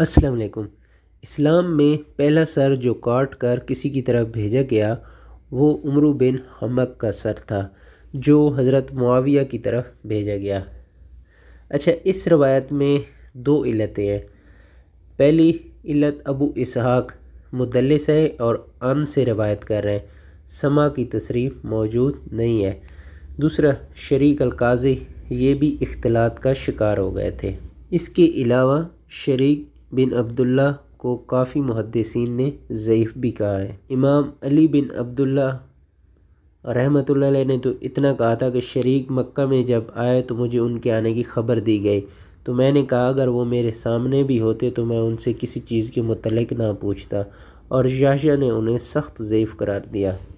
अस्सलाम वालेकुम इस्लाम में पहला सर जो काट कर किसी की तरफ भेजा गया वो उमर बिन हमक का सर था जो हज़रत मुआविया की तरफ भेजा गया अच्छा इस रवायत में दो इलतें हैं पहली इलत अबू इसहाक मुदलिस है और अन से रवायत कर रहे हैं समा की तसरीफ मौजूद नहीं है दूसरा शरीक अलकाजी ये भी इख्तलात का शिकार हो गए थे इसके अलावा शरीक बिन अब्दुल्ला को काफ़ी मुहदसिन ने ज़यीफ़ भी कहा है इमाम अली बिन अब्दुल्ला रहमत ने तो इतना कहा था कि शरीक मक्का में जब आए तो मुझे उनके आने की ख़बर दी गई तो मैंने कहा अगर वो मेरे सामने भी होते तो मैं उनसे किसी चीज़ के मतलब ना पूछता और याशा ने उन्हें सख्त ज़ैफ़ करार दिया